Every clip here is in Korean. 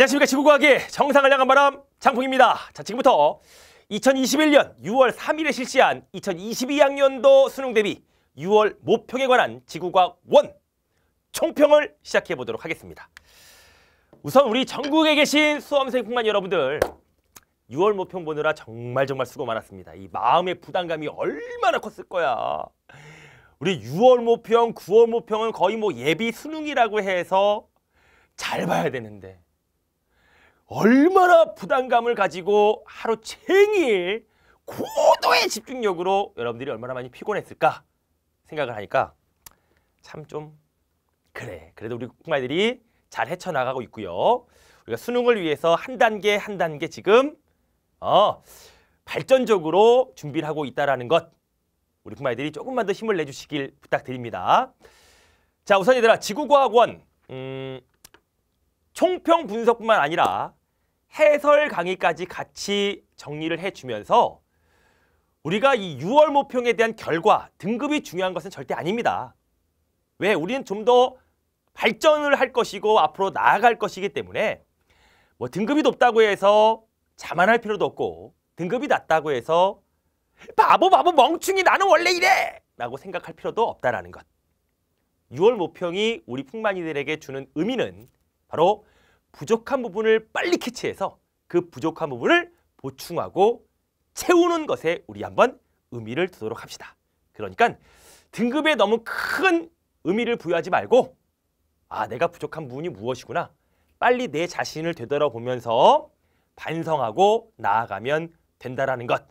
안녕하십니까 지구과학의 정상을 향한 바람 장풍입니다. 자 지금부터 2021년 6월 3일에 실시한 2022학년도 수능 대비 6월 모평에 관한 지구과학 원 총평을 시작해 보도록 하겠습니다. 우선 우리 전국에 계신 수험생뿐만 여러분들 6월 모평 보느라 정말 정말 수고 많았습니다. 이 마음의 부담감이 얼마나 컸을 거야. 우리 6월 모평, 9월 모평은 거의 뭐 예비 수능이라고 해서 잘 봐야 되는데 얼마나 부담감을 가지고 하루 챙일 고도의 집중력으로 여러분들이 얼마나 많이 피곤했을까 생각을 하니까 참 좀 그래 그래도 우리 국말들이잘 헤쳐나가고 있고요 우리가 수능을 위해서 한 단계 한 단계 지금 어 발전적으로 준비를 하고 있다라는 것 우리 국말들이 조금만 더 힘을 내주시길 부탁드립니다 자 우선 얘들아 지구과학원 음, 총평 분석뿐만 아니라 해설 강의까지 같이 정리를 해주면서 우리가 이 6월 모평에 대한 결과, 등급이 중요한 것은 절대 아닙니다. 왜? 우리는 좀 더 발전을 할 것이고 앞으로 나아갈 것이기 때문에 뭐 등급이 높다고 해서 자만할 필요도 없고 등급이 낮다고 해서 바보 바보 멍충이 나는 원래 이래! 라고 생각할 필요도 없다라는 것. 6월 모평이 우리 풍만이들에게 주는 의미는 바로 부족한 부분을 빨리 캐치해서 그 부족한 부분을 보충하고 채우는 것에 우리 한번 의미를 두도록 합시다. 그러니까 등급에 너무 큰 의미를 부여하지 말고 아 내가 부족한 부분이 무엇이구나 빨리 내 자신을 되돌아보면서 반성하고 나아가면 된다라는 것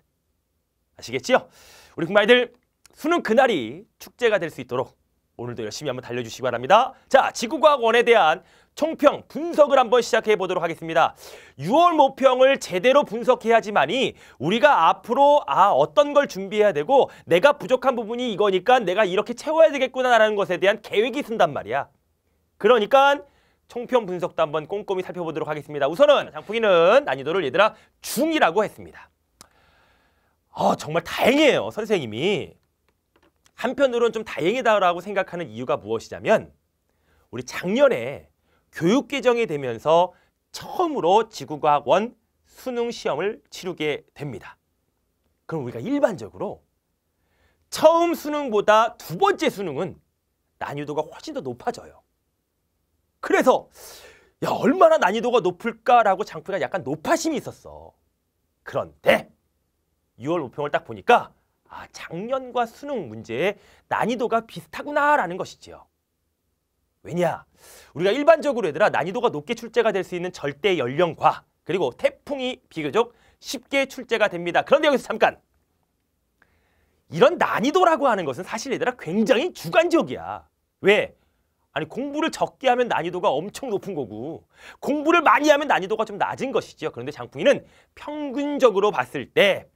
아시겠지요? 우리 군마이들 수능 그날이 축제가 될 수 있도록 오늘도 열심히 한번 달려주시기 바랍니다. 자 지구과학원에 대한 총평, 분석을 한번 시작해 보도록 하겠습니다. 6월 모평을 제대로 분석해야지만이 우리가 앞으로 아 어떤 걸 준비해야 되고 내가 부족한 부분이 이거니까 내가 이렇게 채워야 되겠구나라는 것에 대한 계획이 쓴단 말이야. 그러니까 총평 분석도 한번 꼼꼼히 살펴보도록 하겠습니다. 우선은 장풍이는 난이도를 얘들아 중이라고 했습니다. 아 정말 다행이에요 선생님이 한편으로는 좀 다행이다라고 생각하는 이유가 무엇이냐면 우리 작년에 교육 개정이 되면서 처음으로 지구과학원 수능 시험을 치르게 됩니다. 그럼 우리가 일반적으로 처음 수능보다 두 번째 수능은 난이도가 훨씬 더 높아져요. 그래서 야 얼마나 난이도가 높을까라고 장프가 약간 높아심이 있었어. 그런데 6월 우평을 딱 보니까 아 작년과 수능 문제의 난이도가 비슷하구나라는 것이지요. 왜냐? 우리가 일반적으로 얘들아 난이도가 높게 출제가 될 수 있는 절대 연령과 그리고 태풍이 비교적 쉽게 출제가 됩니다. 그런데 여기서 잠깐 이런 난이도라고 하는 것은 사실 얘들아 굉장히 주관적이야. 왜? 아니 공부를 적게 하면 난이도가 엄청 높은 거고 공부를 많이 하면 난이도가 좀 낮은 것이죠 그런데 장풍이는 평균적으로 봤을 때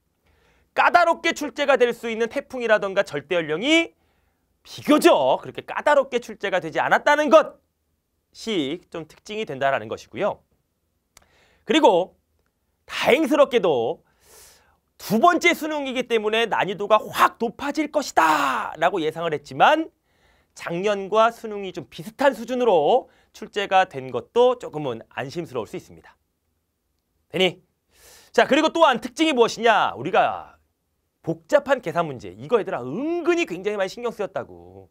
까다롭게 출제가 될 수 있는 태풍이라던가 절대연령이 비교적 그렇게 까다롭게 출제가 되지 않았다는 것이 좀 특징이 된다라는 것이고요. 그리고 다행스럽게도 두 번째 수능이기 때문에 난이도가 확 높아질 것이다 라고 예상을 했지만 작년과 수능이 좀 비슷한 수준으로 출제가 된 것도 조금은 안심스러울 수 있습니다. 되니? 자 그리고 또한 특징이 무엇이냐? 우리가 복잡한 계산 문제 이거 얘들아 은근히 굉장히 많이 신경 쓰였다고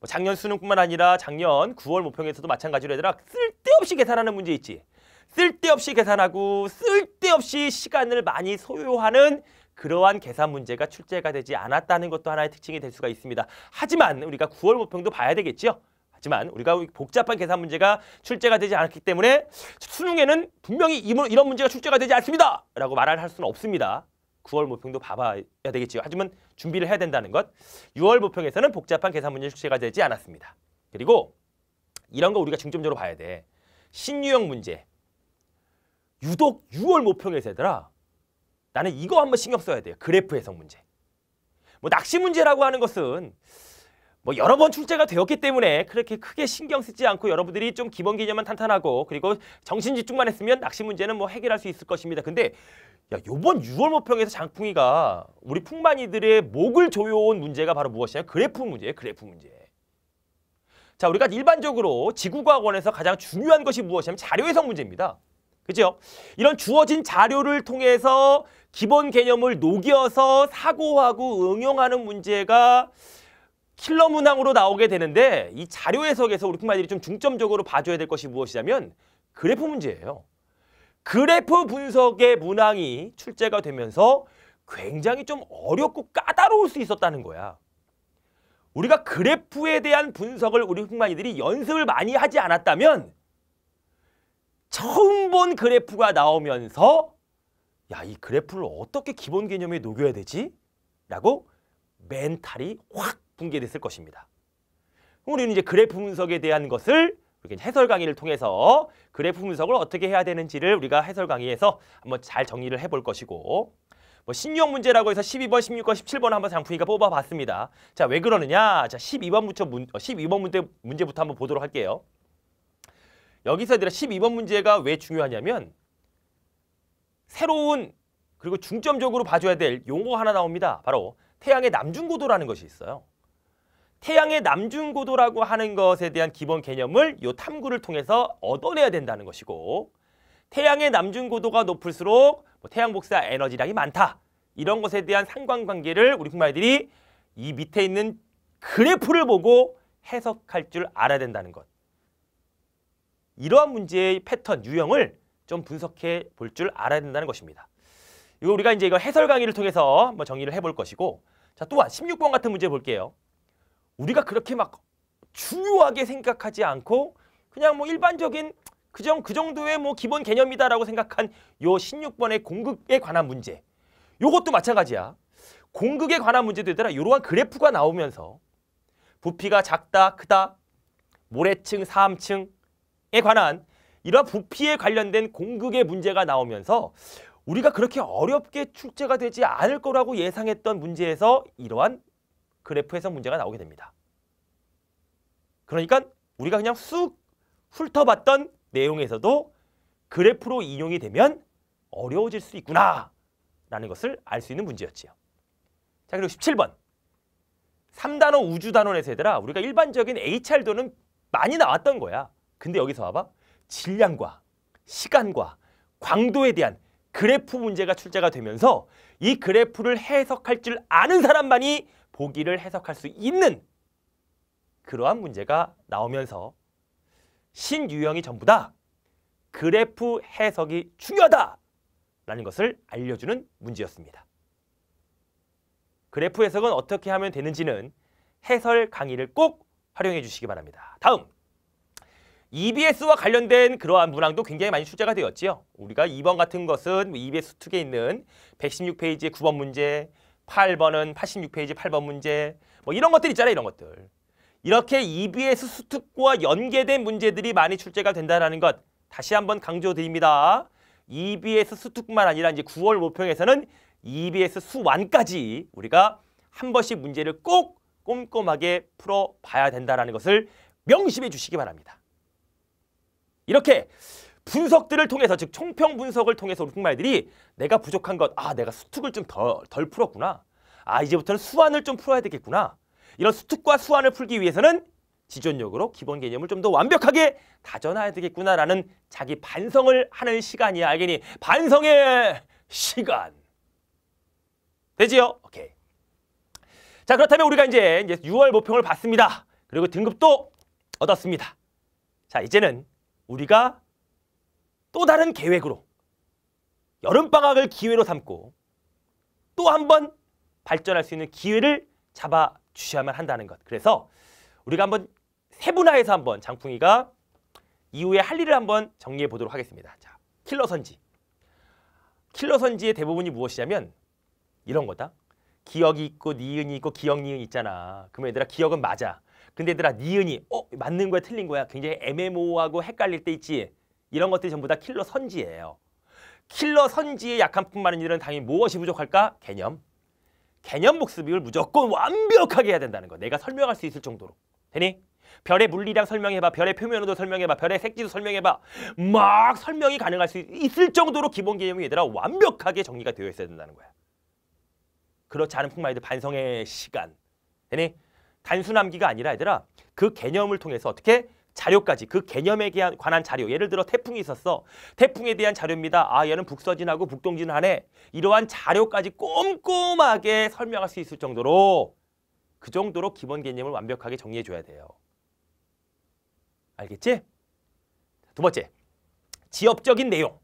뭐 작년 수능뿐만 아니라 작년 9월 모평에서도 마찬가지로 얘들아 쓸데없이 계산하는 문제 있지 쓸데없이 계산하고 쓸데없이 시간을 많이 소요하는 그러한 계산 문제가 출제가 되지 않았다는 것도 하나의 특징이 될 수가 있습니다. 하지만 우리가 9월 모평도 봐야 되겠지요. 하지만 우리가 복잡한 계산 문제가 출제가 되지 않았기 때문에 수능에는 분명히 이런 문제가 출제가 되지 않습니다. 라고 말할 수는 없습니다. 9월 모평도 봐봐야 되겠지요. 하지만 준비를 해야 된다는 것. 6월 모평에서는 복잡한 계산 문제 출제가 되지 않았습니다. 그리고 이런 거 우리가 중점적으로 봐야 돼. 신유형 문제. 유독 6월 모평에서 얘들아 나는 이거 한번 신경 써야 돼요. 그래프 해석 문제. 뭐 낚시 문제라고 하는 것은 뭐 여러 번 출제가 되었기 때문에 그렇게 크게 신경 쓰지 않고 여러분들이 좀 기본 개념만 탄탄하고 그리고 정신 집중만 했으면 낚시 문제는 뭐 해결할 수 있을 것입니다. 근데 야, 요번 6월 모평에서 장풍이가 우리 풍만이들의 목을 조여온 문제가 바로 무엇이냐? 그래프 문제예요. 그래프 문제. 자, 우리가 일반적으로 지구과학원에서 가장 중요한 것이 무엇이냐면 자료 해석 문제입니다. 그죠? 이런 주어진 자료를 통해서 기본 개념을 녹여서 사고하고 응용하는 문제가 킬러 문항으로 나오게 되는데 이 자료 해석에서 우리 풍마들이 좀 중점적으로 봐줘야 될 것이 무엇이냐면 그래프 문제예요. 그래프 분석의 문항이 출제가 되면서 굉장히 좀 어렵고 까다로울 수 있었다는 거야. 우리가 그래프에 대한 분석을 우리 흑마이들이 연습을 많이 하지 않았다면 처음 본 그래프가 나오면서 야, 이 그래프를 어떻게 기본 개념에 녹여야 되지? 라고 멘탈이 확 붕괴됐을 것입니다. 우리는 이제 그래프 분석에 대한 것을 그렇게 해설 강의를 통해서 그래프 분석을 어떻게 해야 되는지를 우리가 해설 강의에서 한번 잘 정리를 해볼 것이고 뭐 신용 문제라고 해서 12번, 16번, 17번 한번 장풍이가 뽑아봤습니다. 자, 왜 그러느냐? 자, 12번부터 문, 12번 어, 문제, 문제부터 한번 보도록 할게요. 여기서 들아 12번 문제가 왜 중요하냐면 새로운 그리고 중점적으로 봐줘야 될용어 하나 나옵니다. 바로 태양의 남중고도라는 것이 있어요. 태양의 남중 고도라고 하는 것에 대한 기본 개념을 요 탐구를 통해서 얻어내야 된다는 것이고 태양의 남중 고도가 높을수록 뭐 태양 복사 에너지량이 많다. 이런 것에 대한 상관관계를 우리 국마이들이 이 밑에 있는 그래프를 보고 해석할 줄 알아야 된다는 것. 이러한 문제의 패턴, 유형을 좀 분석해 볼 줄 알아야 된다는 것입니다. 이거 우리가 이제 이거 해설 강의를 통해서 한 정리를 해볼 것이고 자 또한 16번 같은 문제 볼게요. 우리가 그렇게 막 중요하게 생각하지 않고 그냥 뭐 일반적인 그정 그 정도의 뭐 기본 개념이다라고 생각한 요 16번의 공극에 관한 문제. 요것도 마찬가지야. 공극에 관한 문제도 있더라. 요러한 그래프가 나오면서 부피가 작다, 크다, 모래층, 3층에 관한 이러한 부피에 관련된 공극의 문제가 나오면서 우리가 그렇게 어렵게 출제가 되지 않을 거라고 예상했던 문제에서 이러한 그래프에서 문제가 나오게 됩니다. 그러니까 우리가 그냥 쑥 훑어봤던 내용에서도 그래프로 인용이 되면 어려워질 수 있구나라는 것을 알 수 있는 문제였지요. 자 그리고 17번 3단원 우주단원에서 얘들아 우리가 일반적인 HR도는 많이 나왔던 거야. 근데 여기서 봐봐 질량과 시간과 광도에 대한 그래프 문제가 출제가 되면서 이 그래프를 해석할 줄 아는 사람만이 보기를 해석할 수 있는 그러한 문제가 나오면서 신유형이 전부다. 그래프 해석이 중요하다. 라는 것을 알려주는 문제였습니다. 그래프 해석은 어떻게 하면 되는지는 해설 강의를 꼭 활용해 주시기 바랍니다. 다음! EBS와 관련된 그러한 문항도 굉장히 많이 출제가 되었지요. 우리가 2번 같은 것은 뭐 EBS 2에 있는 116페이지의 9번 문제, 8번은 86페이지 8번 문제 뭐 이런 것들 있잖아요. 이런 것들. 이렇게 EBS 수특과 연계된 문제들이 많이 출제가 된다는것 다시 한번 강조드립니다. EBS 수특뿐만 아니라 이제 9월 모평에서는 EBS 수완까지 우리가 한 번씩 문제를 꼭 꼼꼼하게 풀어봐야 된다는 것을 명심해 주시기 바랍니다. 이렇게 분석들을 통해서 즉 총평 분석을 통해서 우리 흑마이들이 내가 부족한 것, 아 내가 수특을 좀덜덜 풀었구나. 아 이제부터는 수완을 좀 풀어야 되겠구나. 이런 수특과 수완을 풀기 위해서는 지존력으로 기본 개념을 좀 더 완벽하게 다져놔야 되겠구나라는 자기 반성을 하는 시간이야. 알겠니? 반성의 시간. 되지요? 오케이. 자 그렇다면 우리가 이제, 이제 6월 모평을 봤습니다. 그리고 등급도 얻었습니다. 자 이제는 우리가 또 다른 계획으로 여름방학을 기회로 삼고 또 한 번 발전할 수 있는 기회를 잡아 주셔야만 한다는 것. 그래서 우리가 한 번 세분화해서 한 번 장풍이가 이후에 할 일을 한 번 정리해 보도록 하겠습니다. 자, 킬러 선지. 킬러 선지의 대부분이 무엇이냐면 이런 거다. 기억이 있고 니은이 있고 기억 니은 있잖아. 그러면 얘들아 기억은 맞아. 근데 얘들아 니은이 어 맞는 거야 틀린 거야 굉장히 애매모호하고 헷갈릴 때 있지. 이런 것들이 전부 다 킬러 선지예요. 킬러 선지의 약한 뿐만 아니라 당연히 무엇이 부족할까? 개념. 개념 복습을 무조건 완벽하게 해야 된다는 거. 내가 설명할 수 있을 정도로. 되니? 별의 물리량 설명해봐. 별의 표면으로 설명해봐. 별의 색지도 설명해봐. 막 설명이 가능할 수 있을 정도로 기본 개념이 얘들아 완벽하게 정리가 되어 있어야 된다는 거야. 그렇지 않은 풍마이들 반성의 시간. 되니? 단순 암기가 아니라 얘들아 그 개념을 통해서 어떻게 자료까지 그 개념에 관한 자료 예를 들어 태풍이 있었어 태풍에 대한 자료입니다 아 얘는 북서진하고 북동진하네 이러한 자료까지 꼼꼼하게 설명할 수 있을 정도로 그 정도로 기본 개념을 완벽하게 정리해 줘야 돼요 알겠지? 두 번째 지역적인 내용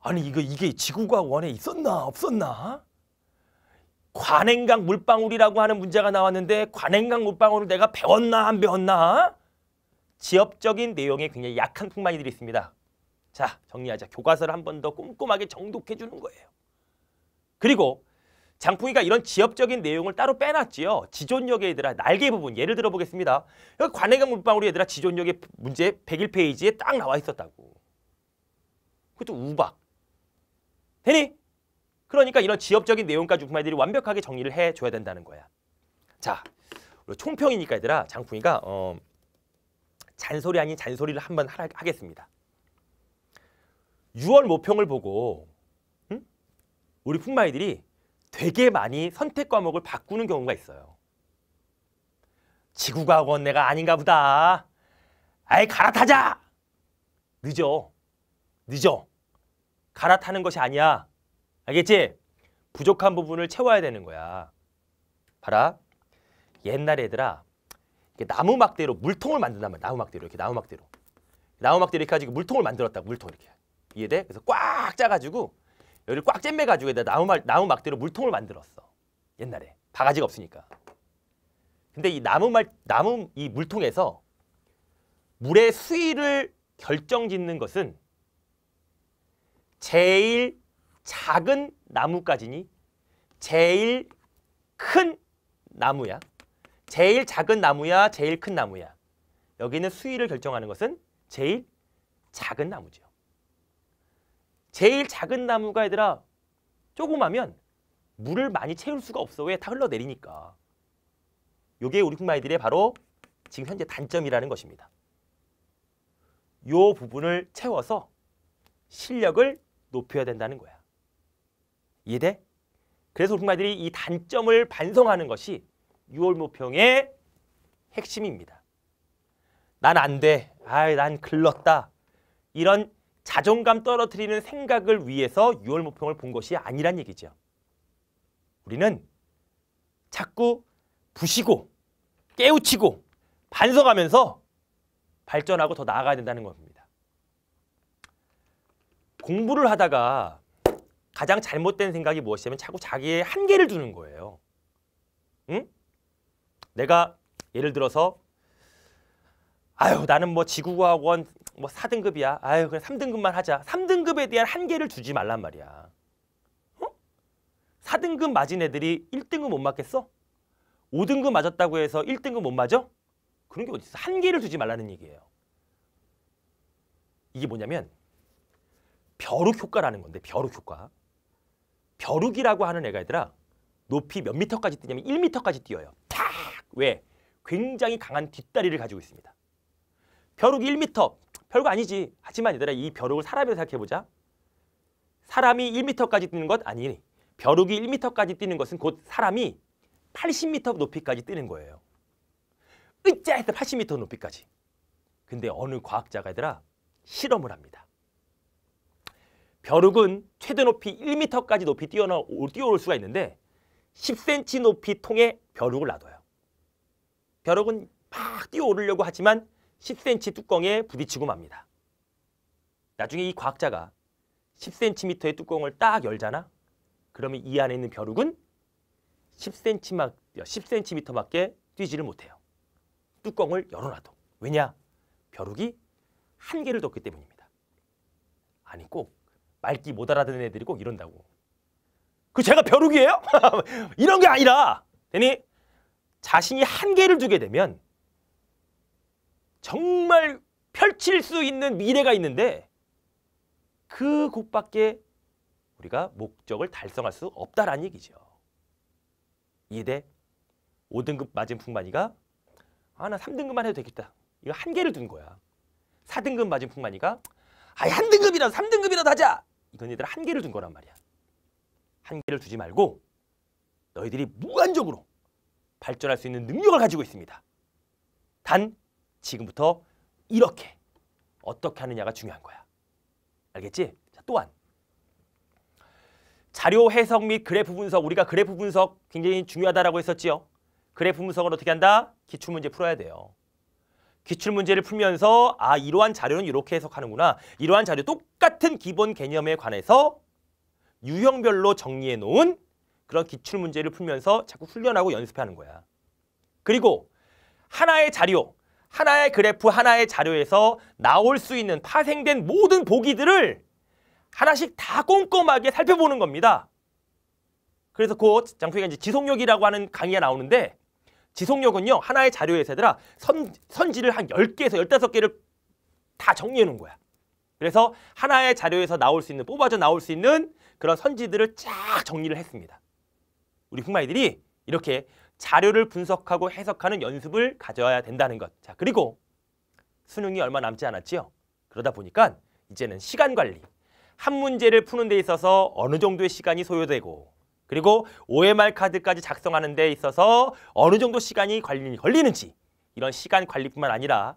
아니 이거 이게 지구가 원에 있었나 없었나? 관행강 물방울이라고 하는 문제가 나왔는데 관행강 물방울을 내가 배웠나 안 배웠나? 지엽적인 내용에 굉장히 약한 푼만이들이 있습니다. 자, 정리하자. 교과서를 한 번 더 꼼꼼하게 정독해 주는 거예요. 그리고 장풍이가 이런 지엽적인 내용을 따로 빼놨지요. 지존력의 얘들아 날개 부분 예를 들어보겠습니다. 여기 관해강 물방울이 얘들아 지존력의 문제 101페이지에 딱 나와 있었다고. 그것도 우박. 되니? 그러니까 이런 지엽적인 내용까지 부마이들이 완벽하게 정리를 해줘야 된다는 거야. 자, 총평이니까 얘들아 장풍이가 어, 잔소리 아닌 잔소리를 한번 하겠습니다. 6월 모평을 보고 응? 우리 품마이들이 되게 많이 선택 과목을 바꾸는 경우가 있어요. 지구과학원 내가 아닌가 보다. 아예 갈아타자. 늦어. 늦어. 갈아타는 것이 아니야. 알겠지? 부족한 부분을 채워야 되는 거야. 봐라. 옛날 애들아 이게 나무 막대로 물통을 만든단 말이야. 나무 막대로 이렇게 나무 막대로. 나무 막대로 이렇게 가지고 물통을 만들었다. 물통 이렇게. 이해돼? 그래서 꽉 짜가지고 여기를 꽉 잼매 가지고 여기 나무 막 나무 막대로 물통을 만들었어. 옛날에 바가지가 없으니까. 근데 이 나무 말 나무 이 물통에서 물의 수위를 결정짓는 것은 제일 작은 나무까지니 제일 큰 나무야. 제일 작은 나무야 제일 큰 나무야 여기는 수위를 결정하는 것은 제일 작은 나무죠. 제일 작은 나무가 얘들아 조그마면 물을 많이 채울 수가 없어. 왜? 다 흘러내리니까. 요게 우리 흑마이들의 바로 지금 현재 단점이라는 것입니다. 요 부분을 채워서 실력을 높여야 된다는 거야. 이해돼? 그래서 우리 흑마이들이 이 단점을 반성하는 것이 유월무평의 핵심입니다. 난 안 돼. 아이, 난 글렀다. 이런 자존감 떨어뜨리는 생각을 위해서 유월무평을 본 것이 아니란 얘기죠. 우리는 자꾸 부시고 깨우치고 반성하면서 발전하고 더 나아가야 된다는 겁니다. 공부를 하다가 가장 잘못된 생각이 무엇이냐면 자꾸 자기의 한계를 두는 거예요. 응? 내가 예를 들어서 아유 나는 뭐 지구과학원 뭐 4등급이야. 아유 그냥 3등급만 하자. 3등급에 대한 한계를 주지 말란 말이야. 어? 4등급 맞은 애들이 1등급 못 맞겠어? 5등급 맞았다고 해서 1등급 못 맞아? 그런 게 어딨어. 한계를 주지 말라는 얘기예요. 이게 뭐냐면 벼룩 효과라는 건데 벼룩 효과. 벼룩이라고 하는 애가 얘들아 높이 몇 미터까지 뛰냐면 1미터까지 뛰어요. 왜? 굉장히 강한 뒷다리를 가지고 있습니다. 벼룩 1m 별거 아니지. 하지만 얘들아 이 벼룩을 사람이라 생각해보자. 사람이 1m까지 뛰는 것아니 벼룩이 1m까지 뛰는 것은 곧 사람이 80m 높이까지 뛰는 거예요. 으짜 해서 80m 높이까지. 근데 어느 과학자가 얘들아 실험을 합니다. 벼룩은 최대 높이 1m까지 높이 뛰어나, 뛰어올 수가 있는데 10cm 높이 통의 벼룩을 놔둬요. 벼룩은 막 뛰어오르려고 하지만 10cm 뚜껑에 부딪히고 맙니다. 나중에 이 과학자가 10cm의 뚜껑을 딱 열잖아? 그러면 이 안에 있는 벼룩은 10cm, 밖에 뛰지를 못해요. 뚜껑을 열어놔도. 왜냐? 벼룩이 한 개를 뒀기 때문입니다. 아니 꼭 말기 못 알아듣는 애들이 꼭 이런다고. 그 제가 벼룩이에요? 이런 게 아니라. 되니 자신이 한계를 두게 되면 정말 펼칠 수 있는 미래가 있는데 그 곳밖에 우리가 목적을 달성할 수 없다라는 얘기죠. 이해돼? 5등급 맞은 풍만이가 아 나 3등급만 해도 되겠다. 이거 한계를 둔 거야. 4등급 맞은 풍만이가 아예 한등급이라도 3등급이라도 하자. 이건 얘들 한계를 둔 거란 말이야. 한계를 두지 말고 너희들이 무한적으로 발전할 수 있는 능력을 가지고 있습니다. 단 지금부터 이렇게 어떻게 하느냐가 중요한 거야. 알겠지? 자, 또한 자료 해석 및 그래프 분석 우리가 그래프 분석 굉장히 중요하다라고 했었지요. 그래프 분석을 어떻게 한다? 기출문제 풀어야 돼요. 기출문제를 풀면서 아 이러한 자료는 이렇게 해석하는구나. 이러한 자료 똑같은 기본 개념에 관해서 유형별로 정리해 놓은 그런 기출 문제를 풀면서 자꾸 훈련하고 연습하는 거야. 그리고 하나의 자료, 하나의 그래프, 하나의 자료에서 나올 수 있는 파생된 모든 보기들을 하나씩 다 꼼꼼하게 살펴보는 겁니다. 그래서 곧그 장소가 이제 지속력이라고 하는 강의가 나오는데 지속력은요. 하나의 자료에서 얘들아 선, 선지를 한 10개에서 15개를 다 정리해 놓은 거야. 그래서 하나의 자료에서 나올 수 있는 뽑아져 나올 수 있는 그런 선지들을 쫙 정리를 했습니다. 우리 흑마이들이 이렇게 자료를 분석하고 해석하는 연습을 가져야 된다는 것. 자, 그리고 수능이 얼마 남지 않았지요. 그러다 보니까 이제는 시간 관리. 한 문제를 푸는 데 있어서 어느 정도의 시간이 소요되고 그리고 OMR 카드까지 작성하는 데 있어서 어느 정도 시간이 관리, 걸리는지 이런 시간 관리뿐만 아니라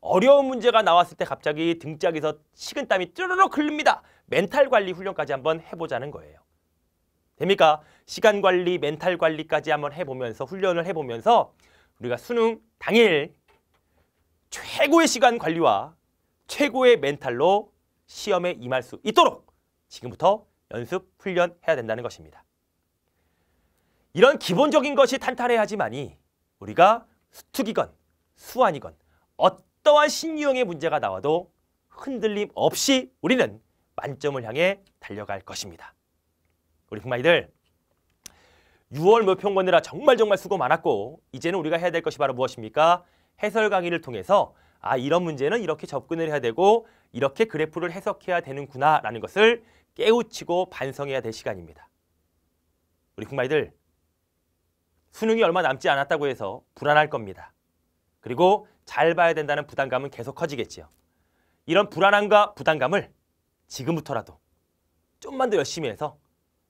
어려운 문제가 나왔을 때 갑자기 등짝에서 식은땀이 쪼르륵 흘립니다. 멘탈 관리 훈련까지 한번 해보자는 거예요. 됩니까? 시간 관리, 멘탈 관리까지 한번 해보면서 훈련을 해보면서 우리가 수능 당일 최고의 시간 관리와 최고의 멘탈로 시험에 임할 수 있도록 지금부터 연습, 훈련해야 된다는 것입니다. 이런 기본적인 것이 탄탄해야지만이 하 우리가 수특이건 수완이건 어떠한 신유형의 문제가 나와도 흔들림 없이 우리는 만점을 향해 달려갈 것입니다. 우리 흑마이들 6월 모평 권느라 정말 정말 수고 많았고 이제는 우리가 해야 될 것이 바로 무엇입니까? 해설 강의를 통해서 아 이런 문제는 이렇게 접근을 해야 되고 이렇게 그래프를 해석해야 되는구나 라는 것을 깨우치고 반성해야 될 시간입니다. 우리 흑마이들 수능이 얼마 남지 않았다고 해서 불안할 겁니다. 그리고 잘 봐야 된다는 부담감은 계속 커지겠지요. 이런 불안함과 부담감을 지금부터라도 좀만 더 열심히 해서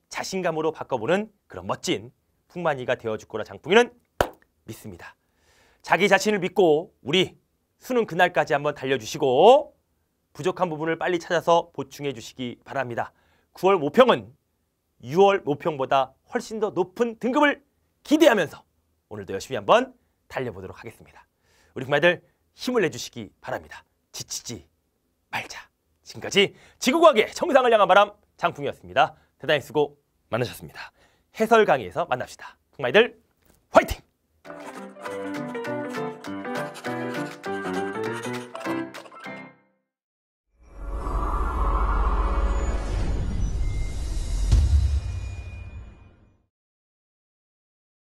자신감으로 바꿔보는 그런 멋진 풍만이가 되어줄 거라 장풍이는 믿습니다. 자기 자신을 믿고 우리 수능 그날까지 한번 달려주시고 부족한 부분을 빨리 찾아서 보충해 주시기 바랍니다. 9월 모평은 6월 모평보다 훨씬 더 높은 등급을 기대하면서 오늘도 열심히 한번 달려보도록 하겠습니다. 우리 부마들 힘을 내주시기 바랍니다. 지치지 말자. 지금까지 지구과학의 정상을 향한 바람 장풍이었습니다. 대단히 수고 많으셨습니다 해설 강의에서 만납시다. 북마이들 화이팅!